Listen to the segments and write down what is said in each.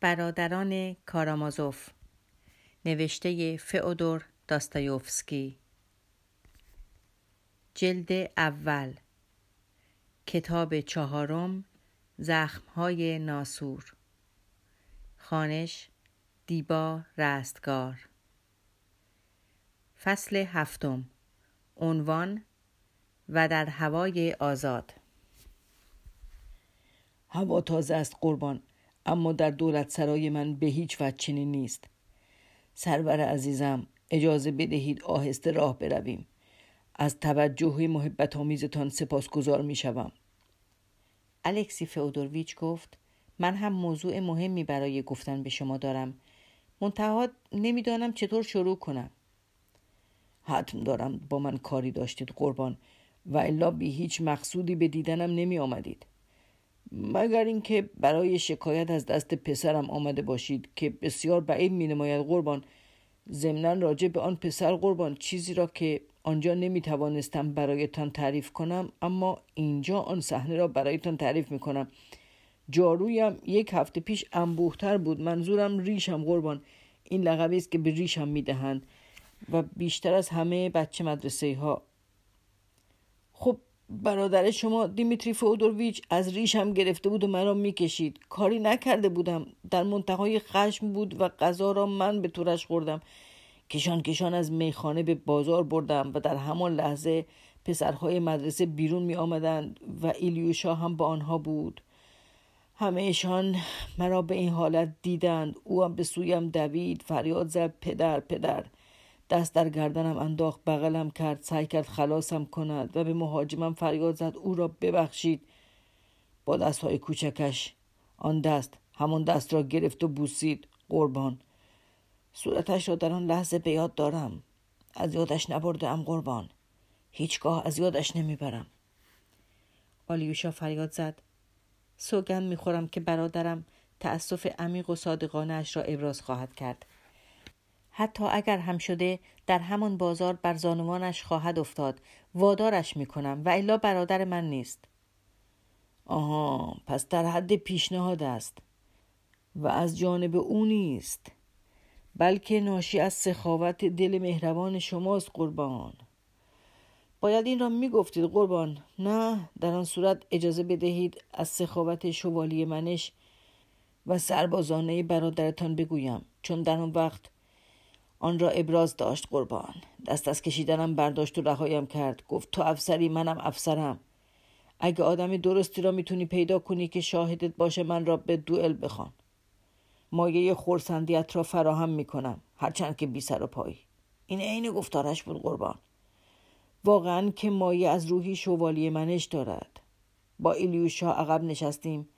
برادران کارامازوف نوشته فئودور داستایوفسکی جلد اول کتاب چهارم زخمهای ناسور خانش دیبا رستگار فصل هفتم عنوان و در هوای آزاد هوا تازه است قربان اما در دولت سرای من به هیچ وجه چنین نیست سرور عزیزم اجازه بدهید آهسته راه برویم از توجه محبت آمیزتان سپاسگزار می شوم. الکسی فیودورویچ گفت من هم موضوع مهمی برای گفتن به شما دارم نمی نمیدانم چطور شروع کنم حتم دارم با من کاری داشتید قربان و الا بی هیچ مقصودی به دیدنم نمی آمدید مگر اینکه برای شکایت از دست پسرم آمده باشید که بسیار بعید می نماید قربان ضمنا راجع به آن پسر قربان چیزی را که آنجا نمی توانستم برایتان تعریف کنم اما اینجا آن صحنه را برایتان تعریف می کنم جارویم یک هفته پیش انبوهتر بود منظورم ریشم قربان این لقبی است که به ریشم می دهند و بیشتر از همه بچه مدرسه ها خب برادر شما دیمیتری فودورویچ از ریشم گرفته بود و مرا میکشید کاری نکرده بودم در منتهای خشم بود و غذا را من به تورش خوردم کشان کشان از میخانه به بازار بردم و در همان لحظه پسرهای مدرسه بیرون می آمدند و ایلیوشا هم با آنها بود همهشان مرا به این حالت دیدند او هم به سویم دوید فریاد زد پدر پدر دست در گردنم انداخت بغلم کرد سعی کرد خلاصم کند و به مهاجمم فریاد زد او را ببخشید با دست های کوچکش آن دست همان دست را گرفت و بوسید قربان صورتش را در آن لحظه به یاد دارم از یادش نبردم قربان هیچگاه از یادش نمیبرم آلیوشا فریاد زد سوگن میخورم که برادرم تأسف عمیق و صادقانه را ابراز خواهد کرد حتی اگر هم شده در همان بازار بر زانوانش خواهد افتاد وادارش میکنم و الا برادر من نیست آها پس در حد پیشنهاد است و از جانب او نیست بلکه ناشی از سخاوت دل مهربان شماست قربان باید این را میگفتید قربان نه در آن صورت اجازه بدهید از سخاوت شوالی منش و سربازانه برادرتان بگویم چون در آن وقت آن را ابراز داشت قربان دست از کشیدنم برداشت و رهایم کرد گفت تو افسری منم افسرم اگه آدم درستی را میتونی پیدا کنی که شاهدت باشه من را به دوئل بخوان مایه خورسندیت را فراهم میکنم هرچند که بی سر و پایی این عین گفتارش بود قربان واقعا که مایه از روحی شوالی منش دارد با ایلیوشا عقب نشستیم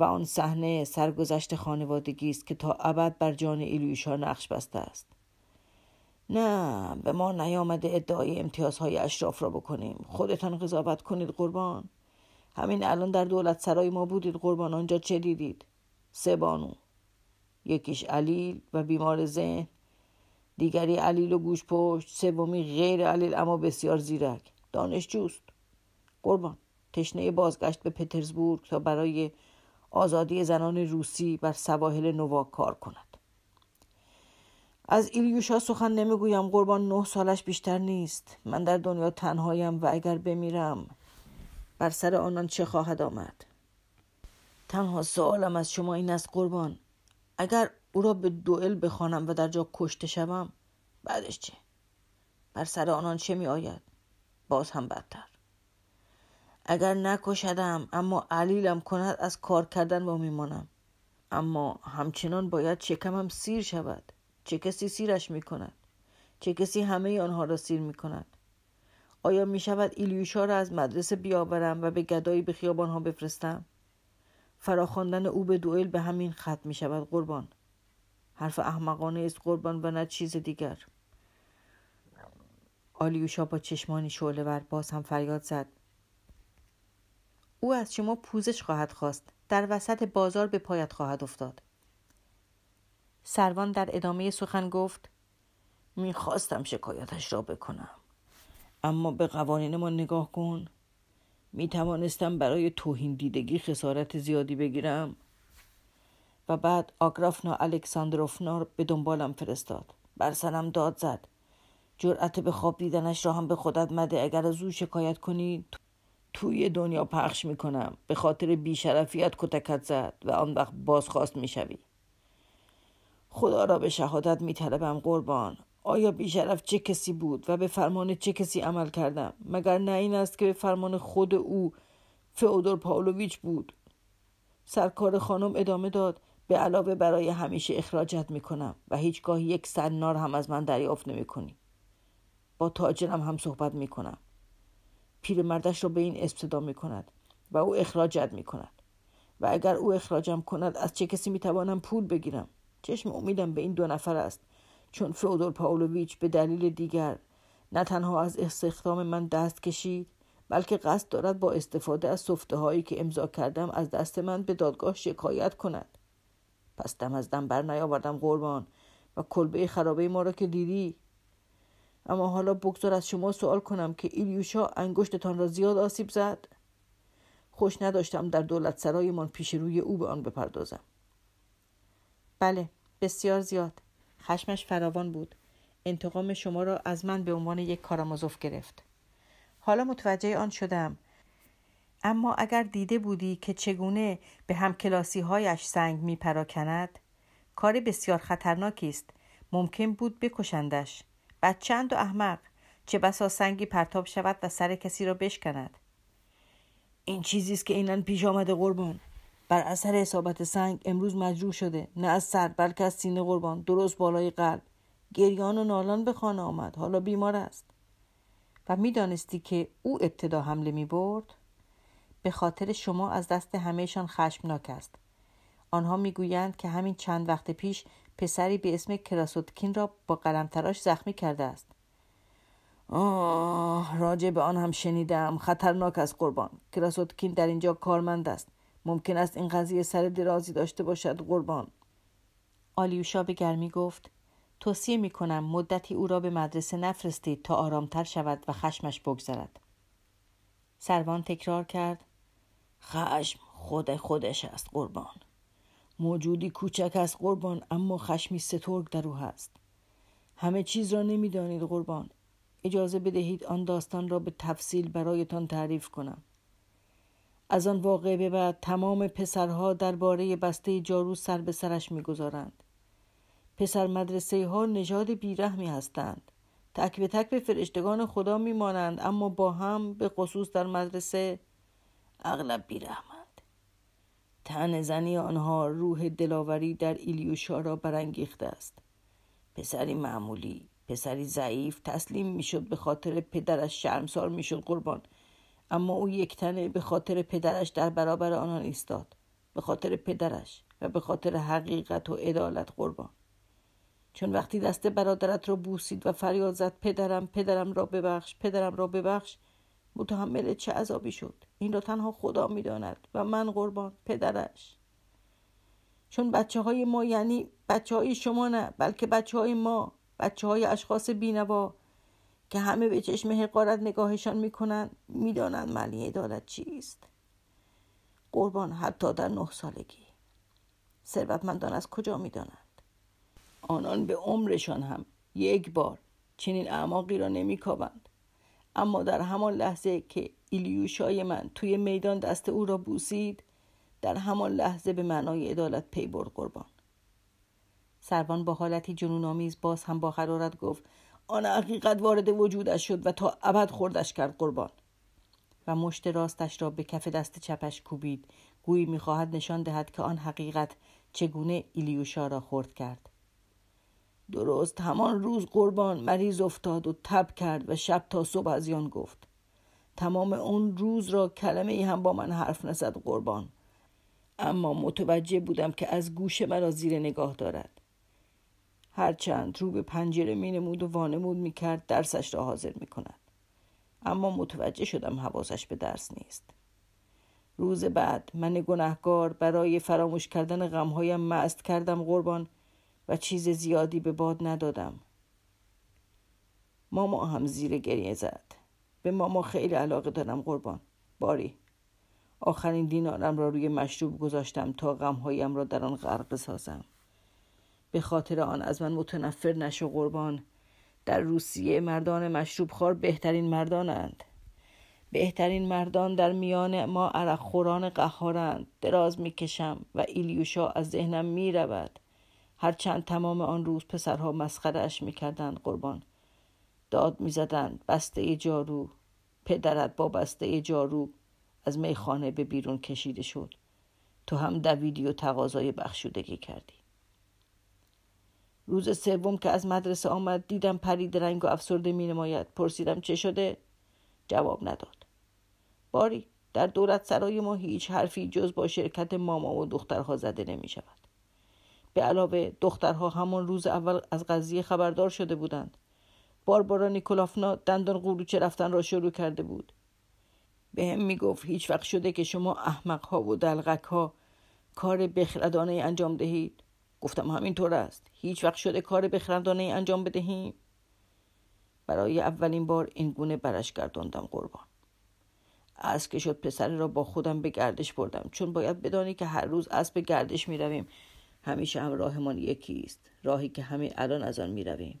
و آن صحنه سرگذشت خانوادگی است که تا ابد بر جان ایلیوشا نقش بسته است نه به ما نیامده ادعای امتیازهای اشراف را بکنیم خودتان قضاوت کنید قربان همین الان در دولت سرای ما بودید قربان آنجا چه دیدید سه بانو یکیش علیل و بیمار ذهن دیگری علیل و گوش پشت سومی غیر علیل اما بسیار زیرک دانشجوست قربان تشنه بازگشت به پترزبورگ تا برای آزادی زنان روسی بر سواحل نوا کار کند از ایلیوشا سخن نمیگویم قربان نه سالش بیشتر نیست من در دنیا تنهایم و اگر بمیرم بر سر آنان چه خواهد آمد تنها سوالم از شما این است قربان اگر او را به دوئل بخوانم و در جا کشته شوم بعدش چه بر سر آنان چه می آید باز هم بدتر اگر نکشدم اما علیلم کند از کار کردن با میمانم اما همچنان باید شکمم سیر شود چه کسی سیرش می کند؟ چه کسی همه آنها را سیر می کند؟ آیا می شود ایلیوشا را از مدرسه بیاورم و به گدایی به خیابان ها بفرستم؟ فراخواندن او به دوئل به همین خط می شود قربان حرف احمقانه است قربان و نه چیز دیگر آلیوشا با چشمانی شعله ور باز هم فریاد زد او از شما پوزش خواهد خواست در وسط بازار به پایت خواهد افتاد سروان در ادامه سخن گفت میخواستم شکایتش را بکنم اما به قوانین ما نگاه کن می توانستم برای توهین دیدگی خسارت زیادی بگیرم و بعد آگرافنا الکساندروفنا به دنبالم فرستاد بر سرم داد زد جرأت به خواب دیدنش را هم به خودت مده اگر از او شکایت کنی توی دنیا پخش میکنم به خاطر بیشرفیت کتکت زد و آن وقت بازخواست میشوی خدا را به شهادت می طلبم قربان آیا بیشرف چه کسی بود و به فرمان چه کسی عمل کردم مگر نه این است که به فرمان خود او فئودور پاولویچ بود سرکار خانم ادامه داد به علاوه برای همیشه اخراجت می کنم و هیچگاه یک سنار هم از من دریافت نمی کنی. با تاجرم هم صحبت می کنم. پیرمردش را به این استدا می کند و او اخراجت می کند و اگر او اخراجم کند از چه کسی می توانم پول بگیرم چشم امیدم به این دو نفر است چون فئودور پاولویچ به دلیل دیگر نه تنها از استخدام من دست کشید بلکه قصد دارد با استفاده از صفته هایی که امضا کردم از دست من به دادگاه شکایت کند پس دم از دم بر نیاوردم قربان و کلبه خرابه ما را که دیدی اما حالا بگذار از شما سوال کنم که ایلیوشا انگشتتان را زیاد آسیب زد خوش نداشتم در دولت سرایمان پیش روی او به آن بپردازم بله بسیار زیاد خشمش فراوان بود انتقام شما را از من به عنوان یک کارامازوف گرفت حالا متوجه آن شدم اما اگر دیده بودی که چگونه به کلاسی هایش سنگ می پراکند کار بسیار خطرناکی است ممکن بود بکشندش بچند و احمق چه بسا سنگی پرتاب شود و سر کسی را بشکند این چیزی است که اینان پیش آمده قربان بر اثر اصابت سنگ امروز مجروح شده نه از سر بلکه از سینه قربان درست بالای قلب گریان و نالان به خانه آمد حالا بیمار است و میدانستی که او ابتدا حمله می برد به خاطر شما از دست همهشان خشمناک است آنها میگویند که همین چند وقت پیش پسری به اسم کراسوتکین را با قلم تراش زخمی کرده است آه راجع به آن هم شنیدم خطرناک است قربان کراسوتکین در اینجا کارمند است ممکن است این قضیه سر درازی داشته باشد قربان آلیوشا به گرمی گفت توصیه می کنم مدتی او را به مدرسه نفرستید تا آرامتر شود و خشمش بگذرد سروان تکرار کرد خشم خود خودش است قربان موجودی کوچک است قربان اما خشمی سترگ در او هست همه چیز را نمیدانید قربان اجازه بدهید آن داستان را به تفصیل برایتان تعریف کنم از آن واقعه به بعد تمام پسرها درباره بسته جارو سر به سرش میگذارند پسر مدرسه ها نژاد بیرحمی هستند تک به تک به فرشتگان خدا میمانند اما با هم به خصوص در مدرسه اغلب بیرحمند تن زنی آنها روح دلاوری در ایلیوشا را برانگیخته است پسری معمولی پسری ضعیف تسلیم میشد به خاطر پدرش شرمسار میشد قربان اما او یک تنه به خاطر پدرش در برابر آنان ایستاد به خاطر پدرش و به خاطر حقیقت و عدالت قربان چون وقتی دست برادرت را بوسید و فریاد زد پدرم پدرم را ببخش پدرم را ببخش متحمل چه عذابی شد این را تنها خدا میداند و من قربان پدرش چون بچه های ما یعنی بچه های شما نه بلکه بچه های ما بچه های اشخاص بینوا که همه به چشم حقارت نگاهشان میکنند میدانند معنی عدالت چیست قربان حتی در نه سالگی ثروتمندان از کجا میدانند آنان به عمرشان هم یک بار چنین اعماقی را نمیکاوند اما در همان لحظه که ایلیوشای من توی میدان دست او را بوسید در همان لحظه به معنای عدالت پی برد قربان سروان با حالتی جنونآمیز باز هم با حرارت گفت آن حقیقت وارد وجودش شد و تا ابد خوردش کرد قربان و مشت راستش را به کف دست چپش کوبید گویی میخواهد نشان دهد که آن حقیقت چگونه ایلیوشا را خورد کرد درست همان روز قربان مریض افتاد و تب کرد و شب تا صبح از یان گفت تمام اون روز را کلمه ای هم با من حرف نزد قربان اما متوجه بودم که از گوش مرا زیر نگاه دارد هرچند رو به پنجره می نمود و وانمود می کرد درسش را حاضر می کند. اما متوجه شدم حواسش به درس نیست. روز بعد من گناهکار برای فراموش کردن غمهایم مست کردم قربان و چیز زیادی به باد ندادم. ماما هم زیر گریه زد. به ماما خیلی علاقه دارم قربان. باری. آخرین دینارم را روی مشروب گذاشتم تا غمهایم را در آن غرق سازم. به خاطر آن از من متنفر نشو قربان در روسیه مردان مشروب خار بهترین مردانند بهترین مردان در میان ما عرق خوران قهارند دراز میکشم و ایلیوشا از ذهنم هر هرچند تمام آن روز پسرها مسخرهاش میکردند قربان داد میزدند بسته جارو پدرت با بسته جارو از میخانه به بیرون کشیده شد تو هم دویدی و تقاضای بخشودگی کردی روز سوم که از مدرسه آمد دیدم پرید رنگ و افسرده می نماید. پرسیدم چه شده؟ جواب نداد. باری در دولت سرای ما هیچ حرفی جز با شرکت ماما و دخترها زده نمی شود. به علاوه دخترها همان روز اول از قضیه خبردار شده بودند. باربارا نیکولافنا دندان قروچه رفتن را شروع کرده بود. به هم می گفت هیچ وقت شده که شما احمق ها و دلغک ها کار بخردانه انجام دهید. گفتم همینطور است هیچ وقت شده کار بخرندانه ای انجام بدهیم برای اولین بار این گونه برش گرداندم قربان از که شد پسر را با خودم به گردش بردم چون باید بدانی که هر روز اسب به گردش می رویم همیشه هم راهمان یکی است راهی که همین الان از آن می رویم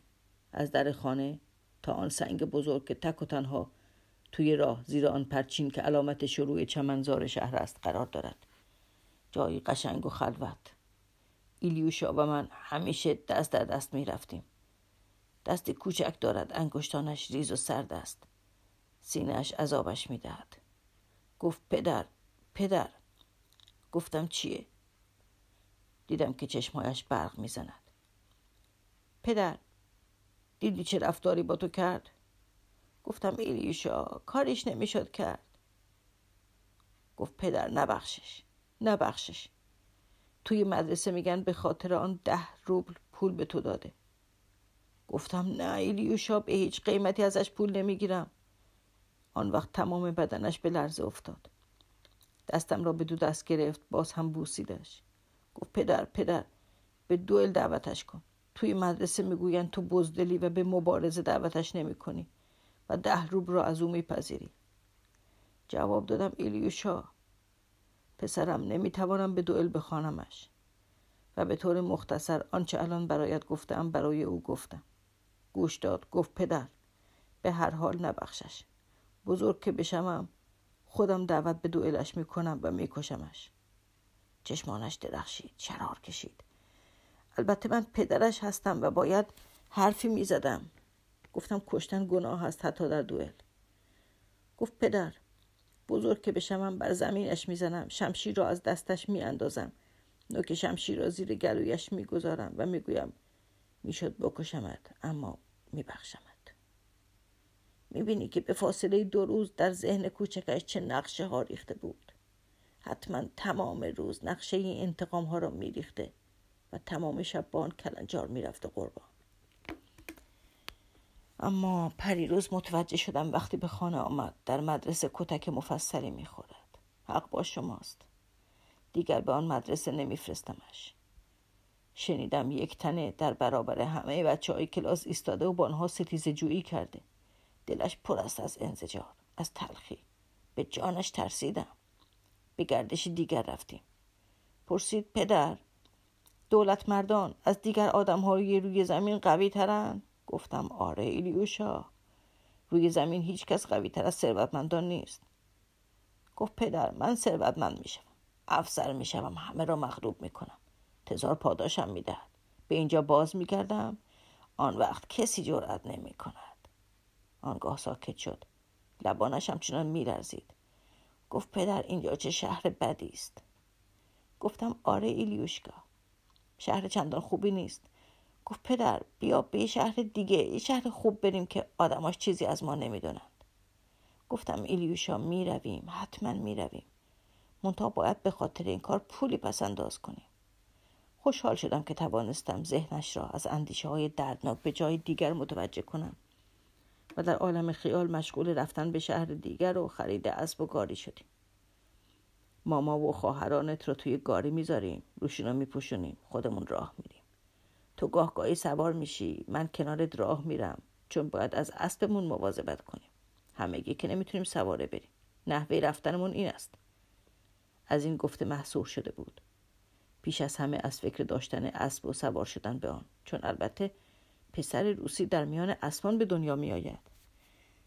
از در خانه تا آن سنگ بزرگ که تک و تنها توی راه زیر آن پرچین که علامت شروع چمنزار شهر است قرار دارد جایی قشنگ و خلوت ایلیوشا و من همیشه دست در دست می رفتیم. دست کوچک دارد انگشتانش ریز و سرد است. سینهش عذابش می دهد. گفت پدر پدر گفتم چیه؟ دیدم که چشمهایش برق می زند. پدر دیدی چه رفتاری با تو کرد؟ گفتم ایلیوشا کارش نمیشد کرد گفت پدر نبخشش نبخشش توی مدرسه میگن به خاطر آن ده روبل پول به تو داده گفتم نه ایلیوشا به هیچ قیمتی ازش پول نمیگیرم آن وقت تمام بدنش به لرزه افتاد دستم را به دو دست گرفت باز هم بوسیدش گفت پدر پدر به دوئل دعوتش کن توی مدرسه میگویند تو بزدلی و به مبارزه دعوتش نمیکنی و ده روبل را از او میپذیری جواب دادم ایلیوشا پسرم نمیتوانم به دوئل بخوانمش و به طور مختصر آنچه الان برایت گفتم برای او گفتم گوش داد گفت پدر به هر حال نبخشش بزرگ که بشمم خودم دعوت به دوئلش میکنم و میکشمش چشمانش درخشید شرار کشید البته من پدرش هستم و باید حرفی میزدم گفتم کشتن گناه هست حتی در دوئل گفت پدر بزرگ که بشمم بر زمینش میزنم شمشیر را از دستش میاندازم نوک شمشیر را زیر گلویش میگذارم و میگویم میشد بکشمت اما میبخشمت میبینی که به فاصله دو روز در ذهن کوچکش چه نقشه ها ریخته بود حتما تمام روز نقشه این انتقام ها را میریخته و تمام شب با آن کلنجار میرفته قربان اما پریروز متوجه شدم وقتی به خانه آمد در مدرسه کتک مفصلی میخورد حق با شماست دیگر به آن مدرسه نمیفرستمش شنیدم یک تنه در برابر همه بچه های کلاس ایستاده و با آنها ستیز جویی کرده دلش پر است از انزجار از تلخی به جانش ترسیدم به گردش دیگر رفتیم پرسید پدر دولت مردان از دیگر آدم های روی زمین قوی ترند گفتم آره ایلیوشا روی زمین هیچ کس قوی تر از ثروتمندان نیست گفت پدر من ثروتمند میشم افسر میشم همه را مغلوب میکنم تزار پاداشم میدهد به اینجا باز میکردم آن وقت کسی جرأت نمیکند آنگاه ساکت شد لبانش همچنان میلرزید گفت پدر اینجا چه شهر بدی است گفتم آره ایلیوشکا شهر چندان خوبی نیست گفت پدر بیا به یه شهر دیگه یه شهر خوب بریم که آدماش چیزی از ما نمیدونند. گفتم ایلیوشا میرویم حتما میرویم منتها باید به خاطر این کار پولی پس انداز کنیم خوشحال شدم که توانستم ذهنش را از اندیشه های دردناک به جای دیگر متوجه کنم و در عالم خیال مشغول رفتن به شهر دیگر و خرید اسب و گاری شدیم ماما و خواهرانت رو توی گاری میذاریم روشینا میپوشونیم خودمون راه میریم تو گاه سوار میشی من کنارت راه میرم چون باید از اسبمون مواظبت کنیم همگی که نمیتونیم سواره بریم نحوه رفتنمون این است از این گفته محصور شده بود پیش از همه از فکر داشتن اسب و سوار شدن به آن چون البته پسر روسی در میان اسبان به دنیا میآید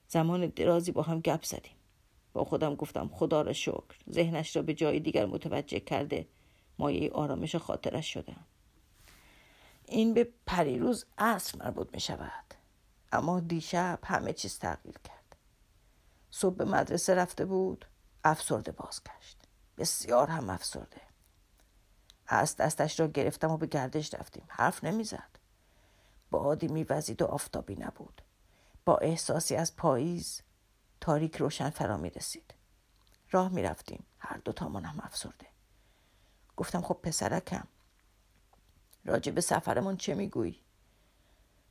زمان درازی با هم گپ زدیم با خودم گفتم خدا را شکر ذهنش را به جای دیگر متوجه کرده مایه آرامش خاطرش شدم این به پریروز عصر مربوط می شود اما دیشب همه چیز تغییر کرد صبح به مدرسه رفته بود افسرده بازگشت بسیار هم افسرده از دستش را گرفتم و به گردش رفتیم حرف نمیزد بادی میوزید و آفتابی نبود با احساسی از پاییز تاریک روشن فرا می رسید راه می رفتیم هر دو تامان هم افسرده گفتم خب پسرکم راجع به سفرمان چه میگویی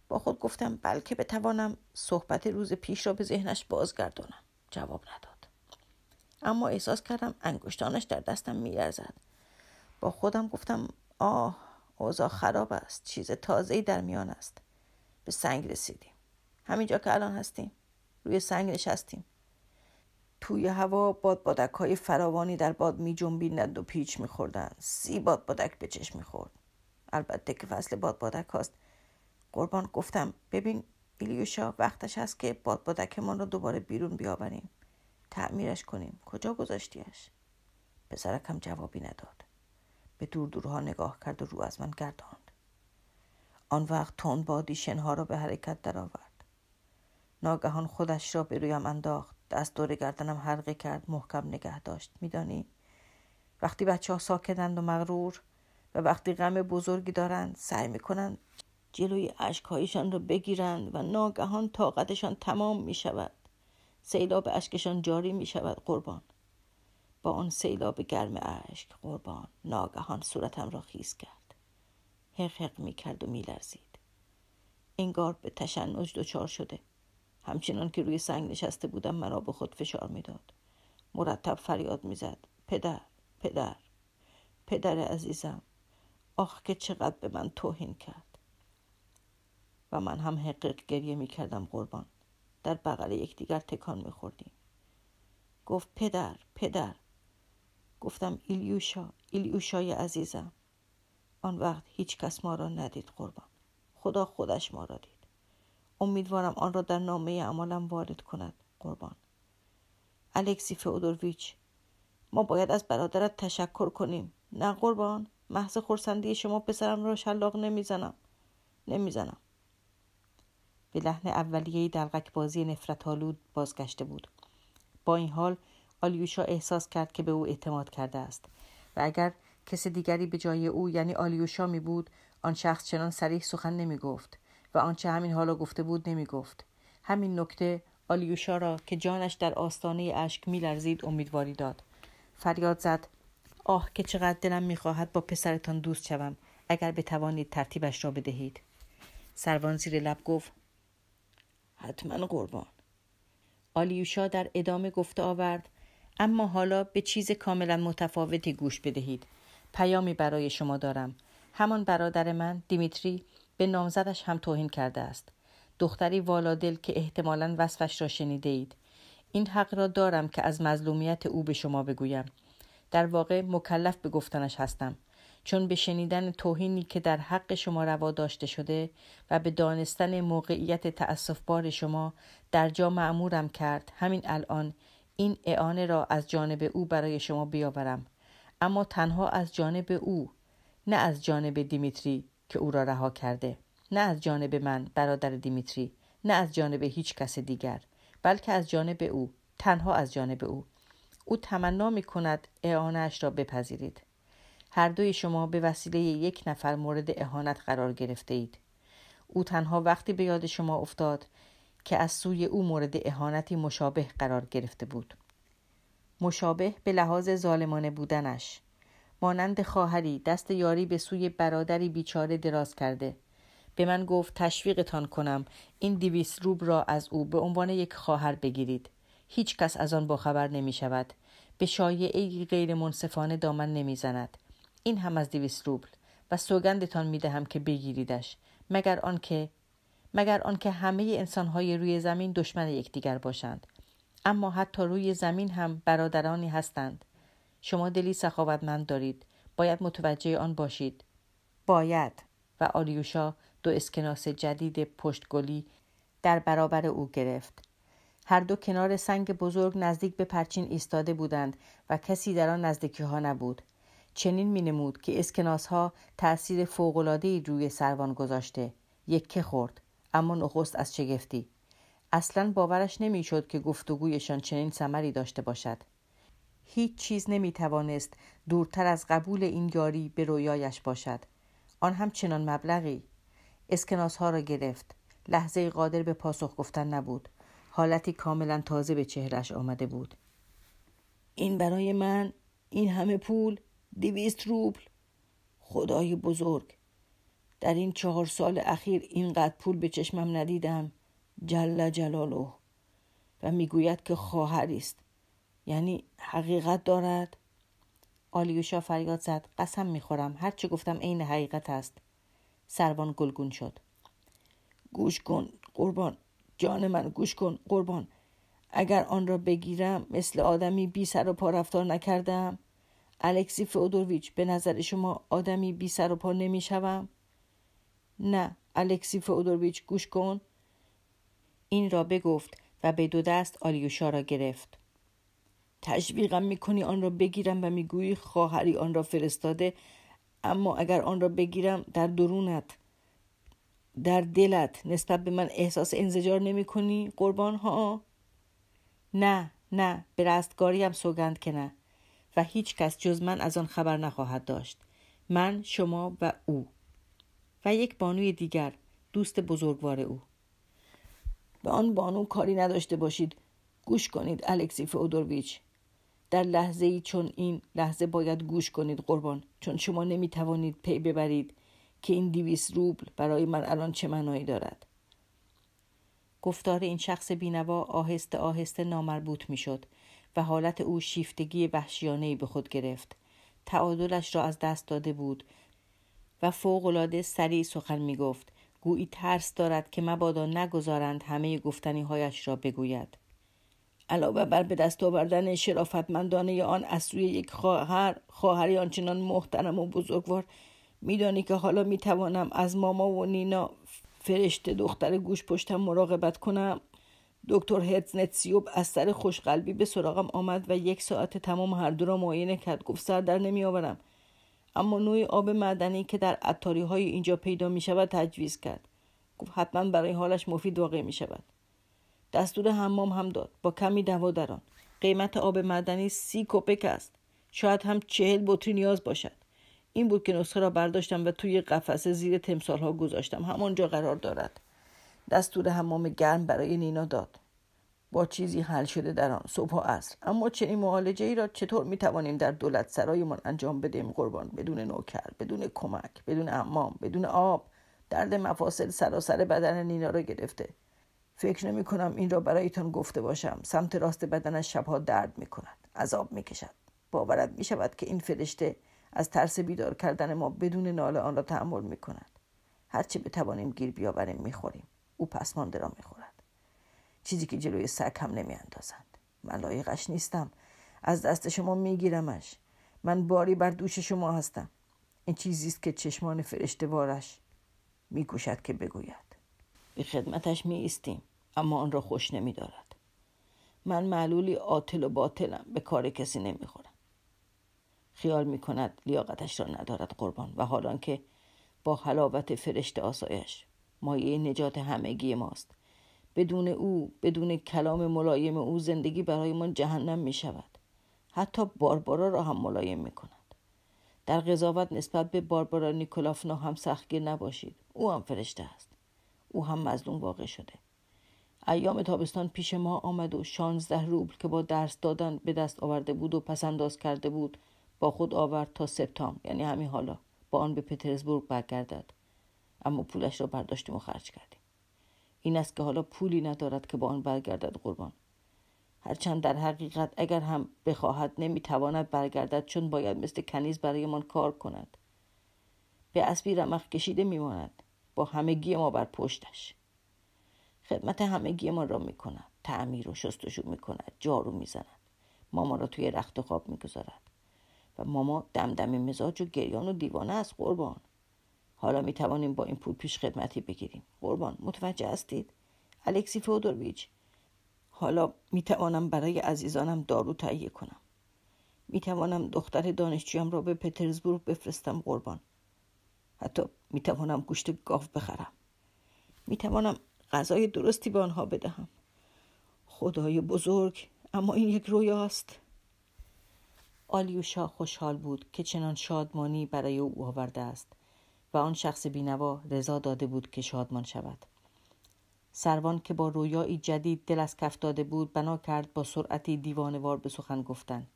با خود گفتم بلکه بتوانم صحبت روز پیش را به ذهنش بازگردانم جواب نداد اما احساس کردم انگشتانش در دستم میلرزد با خودم گفتم آه اوضاع خراب است چیز تازه‌ای در میان است به سنگ رسیدیم همینجا که الان هستیم روی سنگ نشستیم توی هوا باد بادک های فراوانی در باد می جنبیندند و پیچ می خوردن. سی باد بادک به چشم می البته که فصل بادبادک هاست قربان گفتم ببین ایلیوشا وقتش هست که بادبادکمان را دوباره بیرون بیاوریم تعمیرش کنیم کجا گذاشتیش پسرک هم جوابی نداد به دور دورها نگاه کرد و رو از من گرداند آن وقت تون بادی شنها را به حرکت درآورد ناگهان خودش را به رویم انداخت دست دور گردنم حلقه کرد محکم نگه داشت میدانی وقتی بچه ها ساکنند و مغرور و وقتی غم بزرگی دارند سعی میکنند جلوی اشکهایشان را بگیرند و ناگهان طاقتشان تمام می شود سیلاب اشکشان جاری می شود قربان با آن سیلاب گرم اشک قربان ناگهان صورتم را خیز کرد حق حق می کرد و می لرزید انگار به تشنج دچار شده همچنان که روی سنگ نشسته بودم مرا به خود فشار میداد مرتب فریاد میزد پدر پدر پدر عزیزم آخ که چقدر به من توهین کرد و من هم حقیق گریه می کردم قربان در بغل یکدیگر تکان می خوردیم گفت پدر پدر گفتم ایلیوشا ایلیوشای عزیزم آن وقت هیچ کس ما را ندید قربان خدا خودش ما را دید امیدوارم آن را در نامه اعمالم وارد کند قربان الکسی فئودورویچ ما باید از برادرت تشکر کنیم نه قربان محض خورسندی شما پسرم را شلاق نمیزنم نمیزنم به لحن اولیه دلغک بازی نفرت بازگشته بود با این حال آلیوشا احساس کرد که به او اعتماد کرده است و اگر کس دیگری به جای او یعنی آلیوشا می بود آن شخص چنان سریح سخن نمی گفت و آنچه همین حالا گفته بود نمی گفت همین نکته آلیوشا را که جانش در آستانه اشک می لرزید امیدواری داد فریاد زد آه که چقدر دلم میخواهد با پسرتان دوست شوم اگر بتوانید ترتیبش را بدهید سروان زیر لب گفت حتما قربان آلیوشا در ادامه گفته آورد اما حالا به چیز کاملا متفاوتی گوش بدهید پیامی برای شما دارم همان برادر من دیمیتری به نامزدش هم توهین کرده است دختری والادل که احتمالا وصفش را شنیده اید این حق را دارم که از مظلومیت او به شما بگویم در واقع مکلف به گفتنش هستم چون به شنیدن توهینی که در حق شما روا داشته شده و به دانستن موقعیت بار شما در جا معمورم کرد همین الان این اعانه را از جانب او برای شما بیاورم اما تنها از جانب او نه از جانب دیمیتری که او را رها کرده نه از جانب من برادر دیمیتری نه از جانب هیچ کس دیگر بلکه از جانب او تنها از جانب او او تمنا می کند اعانش را بپذیرید هر دوی شما به وسیله یک نفر مورد اهانت قرار گرفته اید او تنها وقتی به یاد شما افتاد که از سوی او مورد اهانتی مشابه قرار گرفته بود مشابه به لحاظ ظالمانه بودنش مانند خواهری دست یاری به سوی برادری بیچاره دراز کرده به من گفت تشویقتان کنم این دیویس روب را از او به عنوان یک خواهر بگیرید هیچ کس از آن باخبر نمی شود به شایعه غیر منصفانه دامن نمی زند این هم از دویست روبل و سوگندتان می دهم که بگیریدش مگر آنکه مگر آنکه همه انسانهای روی زمین دشمن یکدیگر باشند اما حتی روی زمین هم برادرانی هستند شما دلی سخاوتمند دارید باید متوجه آن باشید باید و آریوشا دو اسکناس جدید پشتگلی در برابر او گرفت هر دو کنار سنگ بزرگ نزدیک به پرچین ایستاده بودند و کسی در آن نزدیکی ها نبود چنین نمود که اسکناس ها تأثیر فوقلادهی روی سروان گذاشته که خورد اما نخست از شگفتی اصلا باورش نمیشد که گفتگویشان چنین سمری داشته باشد هیچ چیز نمی توانست دورتر از قبول این یاری به رویایش باشد آن هم چنان مبلغی اسکناس ها را گرفت لحظه قادر به پاسخ گفتن نبود حالتی کاملا تازه به چهرش آمده بود این برای من این همه پول دویست روبل خدای بزرگ در این چهار سال اخیر اینقدر پول به چشمم ندیدم جل جلاله و میگوید که خواهری است یعنی حقیقت دارد آلیوشا فریاد زد قسم میخورم هر گفتم عین حقیقت است سروان گلگون شد گوش کن قربان جان من گوش کن قربان اگر آن را بگیرم مثل آدمی بی سر و پا رفتار نکردم الکسی فودورویچ به نظر شما آدمی بی سر و پا نمی شوم؟ نه الکسی فودورویچ گوش کن این را بگفت و به دو دست آلیوشا را گرفت تشویقم میکنی آن را بگیرم و میگویی خواهری آن را فرستاده اما اگر آن را بگیرم در درونت در دلت نسبت به من احساس انزجار نمی کنی قربان ها؟ نه نه به رستگاری هم سوگند که نه و هیچ کس جز من از آن خبر نخواهد داشت من شما و او و یک بانوی دیگر دوست بزرگوار او به آن بانو کاری نداشته باشید گوش کنید الکسی فودورویچ در لحظه ای چون این لحظه باید گوش کنید قربان چون شما نمی توانید پی ببرید که این دیویس روبل برای من الان چه معنایی دارد گفتار این شخص بینوا آهسته آهسته نامربوط میشد و حالت او شیفتگی وحشیانه به خود گرفت تعادلش را از دست داده بود و فوقالعاده سریع سخن می گفت گویی ترس دارد که مبادا نگذارند همه گفتنی هایش را بگوید علاوه بر به دست آوردن شرافتمندانه آن از سوی یک خواهر خواهری آنچنان محترم و بزرگوار میدانی که حالا میتوانم از ماما و نینا فرشته دختر گوش پشتم مراقبت کنم دکتر هتزنتسیوب از سر خوشقلبی به سراغم آمد و یک ساعت تمام هر دو را معاینه کرد گفت سر در نمیآورم اما نوع آب معدنی که در اتاری های اینجا پیدا می شود تجویز کرد گفت حتما برای حالش مفید واقع می شود دستور حمام هم داد با کمی دوا در قیمت آب معدنی سی کپک است شاید هم چهل بطری نیاز باشد این بود که نسخه را برداشتم و توی قفسه زیر تمثال ها گذاشتم همانجا قرار دارد دستور حمام گرم برای نینا داد با چیزی حل شده در آن صبح و عصر اما چنین معالجه ای را چطور می توانیم در دولت سرایمان انجام بدهیم قربان بدون نوکر بدون کمک بدون امام بدون آب درد مفاصل سراسر بدن نینا را گرفته فکر نمی کنم این را برایتان گفته باشم سمت راست بدنش شبها درد می کند عذاب می کشد باورت می شود که این فرشته از ترس بیدار کردن ما بدون ناله آن را تحمل می کند هرچه بتوانیم گیر بیاوریم میخوریم او پسمانده را خورد. چیزی که جلوی سگ هم نمیاندازند من لایقش نیستم از دست شما میگیرمش من باری بر دوش شما هستم این چیزی است که چشمان فرشتهوارش میکوشد که بگوید به خدمتش می ایستیم اما آن را خوش نمی دارد. من معلولی عاطل و باطلم به کار کسی نمیخورم خیال می کند لیاقتش را ندارد قربان و حالان که با حلاوت فرشت آسایش مایه نجات همگی ماست بدون او بدون کلام ملایم او زندگی برای برایمان جهنم می شود حتی باربارا را هم ملایم می کند در قضاوت نسبت به باربارا نیکولافنا هم سختگیر نباشید او هم فرشته است او هم مظلوم واقع شده ایام تابستان پیش ما آمد و شانزده روبل که با درس دادن به دست آورده بود و پسنداز کرده بود با خود آورد تا سپتامبر یعنی همین حالا با آن به پترزبورگ برگردد اما پولش را برداشتیم و خرج کردیم این است که حالا پولی ندارد که با آن برگردد قربان هرچند در حقیقت اگر هم بخواهد نمیتواند برگردد چون باید مثل کنیز برایمان کار کند به اسبی رمخ کشیده میماند با همگی ما بر پشتش خدمت همگی ما را میکند تعمیر و شستشو میکند جارو میزند ماما را توی رخت خواب میگذارد و ماما دمدم مزاج و گریان و دیوانه است قربان حالا می توانیم با این پول پیش خدمتی بگیریم قربان متوجه هستید الکسی فودورویچ حالا می توانم برای عزیزانم دارو تهیه کنم می توانم دختر دانشجویم را به پترزبورگ بفرستم قربان حتی می توانم گوشت گاو بخرم می توانم غذای درستی به آنها بدهم خدای بزرگ اما این یک رویاست آلیوشا خوشحال بود که چنان شادمانی برای او آورده است و آن شخص بینوا رضا داده بود که شادمان شود سروان که با رویایی جدید دل از کف داده بود بنا کرد با سرعتی دیوانوار به سخن گفتن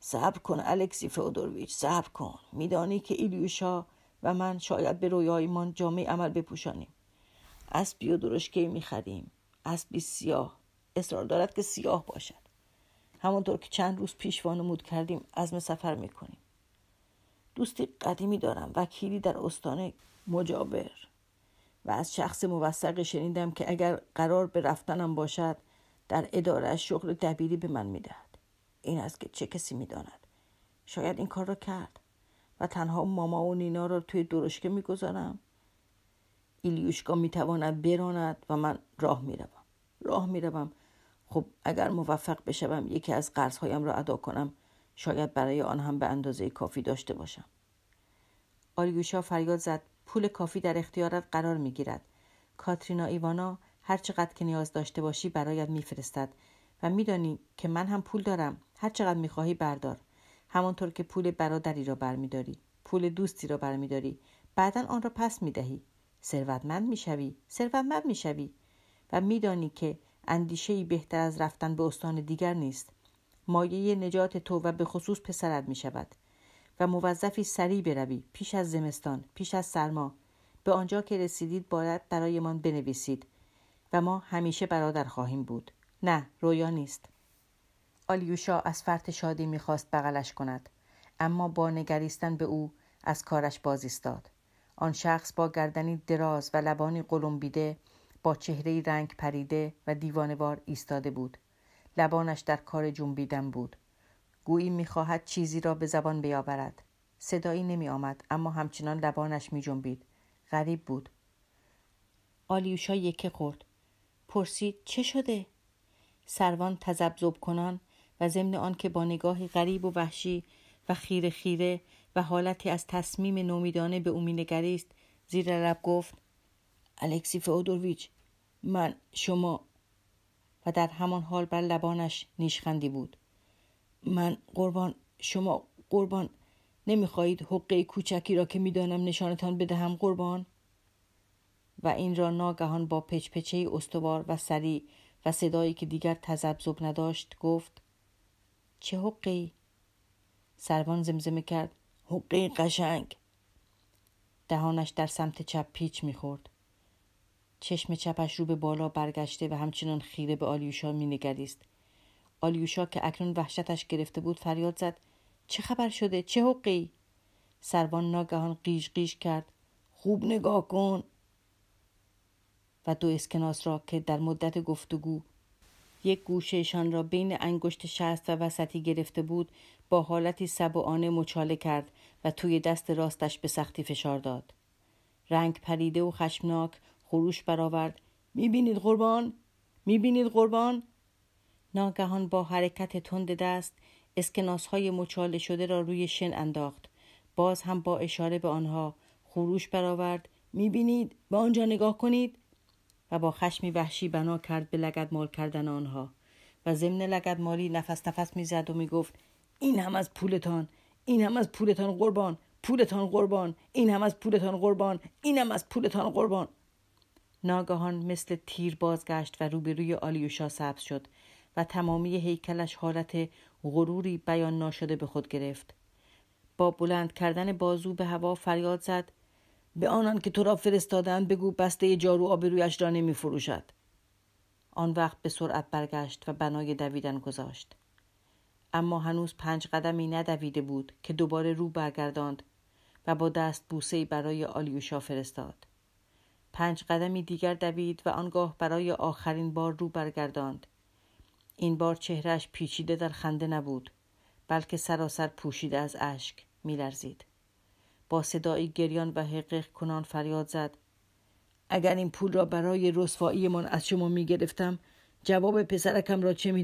صبر کن الکسی فودورویچ صبر کن میدانی که ایلیوشا و من شاید به رویایمان جامعه عمل بپوشانیم اسبی و درشکهای میخریم اسبی سیاه اصرار دارد که سیاه باشد همانطور که چند روز پیش وانمود کردیم عزم سفر میکنیم دوستی قدیمی دارم وکیلی در استان مجاور و از شخص موثق شنیدم که اگر قرار به رفتنم باشد در اداره شغل دبیری به من میدهد این است که چه کسی میداند شاید این کار را کرد و تنها ماما و نینا را توی درشکه میگذارم ایلیوشکا میتواند براند و من راه میروم راه میروم خب اگر موفق بشوم یکی از قرضهایم را ادا کنم شاید برای آن هم به اندازه کافی داشته باشم آریوشا فریاد زد پول کافی در اختیارت قرار میگیرد کاترینا ایوانا هر چقدر که نیاز داشته باشی برایت میفرستد و میدانی که من هم پول دارم هر چقدر میخواهی بردار همانطور که پول برادری را برمیداری پول دوستی را برمیداری بعدا آن را پس میدهی ثروتمند میشوی ثروتمند میشوی و میدانی که اندیشهای بهتر از رفتن به استان دیگر نیست مایه نجات تو و به خصوص پسرت می شود و موظفی سریع بروی پیش از زمستان پیش از سرما به آنجا که رسیدید باید برایمان بنویسید و ما همیشه برادر خواهیم بود نه رویا نیست آلیوشا از فرط شادی میخواست بغلش کند اما با نگریستن به او از کارش بازیستاد. آن شخص با گردنی دراز و لبانی قلمبیده با چهره رنگ پریده و دیوانوار ایستاده بود لبانش در کار جنبیدن بود گویی میخواهد چیزی را به زبان بیاورد صدایی نمی آمد اما همچنان لبانش می جنبید غریب بود آلیوشا یکه خورد پرسید چه شده سروان تذبذب کنان و ضمن آنکه با نگاهی غریب و وحشی و خیره خیره و حالتی از تصمیم نومیدانه به او مینگریست زیر لب گفت الکسی فودورویچ، من شما و در همان حال بر لبانش نیشخندی بود من قربان شما قربان نمیخواهید حقه کوچکی را که میدانم نشانتان بدهم قربان و این را ناگهان با پچپچه استوار و سریع و صدایی که دیگر تذبذب نداشت گفت چه حقی؟ سروان زمزمه کرد حقه قشنگ دهانش در سمت چپ پیچ میخورد چشم چپش رو به بالا برگشته و همچنان خیره به آلیوشا مینگریست آلیوشا که اکنون وحشتش گرفته بود فریاد زد چه خبر شده چه حقی سربان ناگهان قیش قیش کرد خوب نگاه کن و دو اسکناس را که در مدت گفتگو یک گوشهشان را بین انگشت شست و وسطی گرفته بود با حالتی سبعانه مچاله کرد و توی دست راستش به سختی فشار داد رنگ پریده و خشمناک خروش برآورد میبینید قربان میبینید قربان ناگهان با حرکت تند دست اسکناس های مچاله شده را روی شن انداخت باز هم با اشاره به آنها خروش برآورد میبینید به آنجا نگاه کنید و با خشمی وحشی بنا کرد به لگد مال کردن آنها و ضمن لگد مالی نفس نفس میزد و میگفت این هم از پولتان این هم از پولتان قربان پولتان قربان این هم از پولتان قربان این هم از پولتان قربان ناگهان مثل تیر بازگشت و روبروی آلیوشا سبز شد و تمامی هیکلش حالت غروری بیان ناشده به خود گرفت با بلند کردن بازو به هوا فریاد زد به آنان که تو را فرستادند بگو بسته جارو آبرویش را نمی فروشد. آن وقت به سرعت برگشت و بنای دویدن گذاشت. اما هنوز پنج قدمی ندویده بود که دوباره رو برگرداند و با دست بوسه برای آلیوشا فرستاد. پنج قدمی دیگر دوید و آنگاه برای آخرین بار رو برگرداند این بار چهرهش پیچیده در خنده نبود بلکه سراسر پوشیده از اشک میلرزید با صدایی گریان و حقیق کنان فریاد زد اگر این پول را برای رسوایی من از شما می گرفتم جواب پسرکم را چه می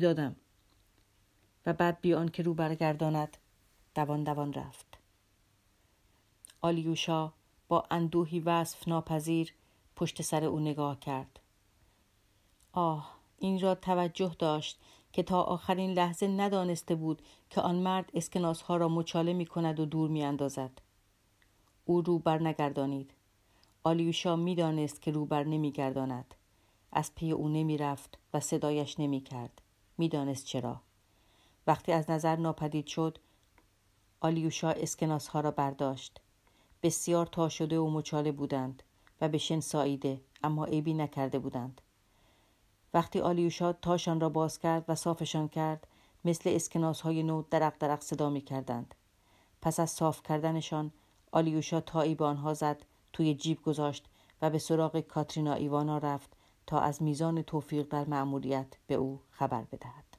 و بعد بیان که رو برگرداند دوان دوان رفت آلیوشا با اندوهی وصف ناپذیر پشت سر او نگاه کرد آه این را توجه داشت که تا آخرین لحظه ندانسته بود که آن مرد اسکناس ها را مچاله می کند و دور می اندازد. او رو بر نگردانید. آلیوشا می دانست که رو بر نمی گرداند. از پی او نمی رفت و صدایش نمی کرد. می دانست چرا. وقتی از نظر ناپدید شد آلیوشا اسکناس ها را برداشت. بسیار تا شده و مچاله بودند. و به شن ساییده اما عیبی نکرده بودند وقتی آلیوشا تاشان را باز کرد و صافشان کرد مثل اسکناس های نو درق درق صدا می کردند. پس از صاف کردنشان آلیوشا تایی به آنها زد توی جیب گذاشت و به سراغ کاترینا ایوانا رفت تا از میزان توفیق در مأموریت به او خبر بدهد.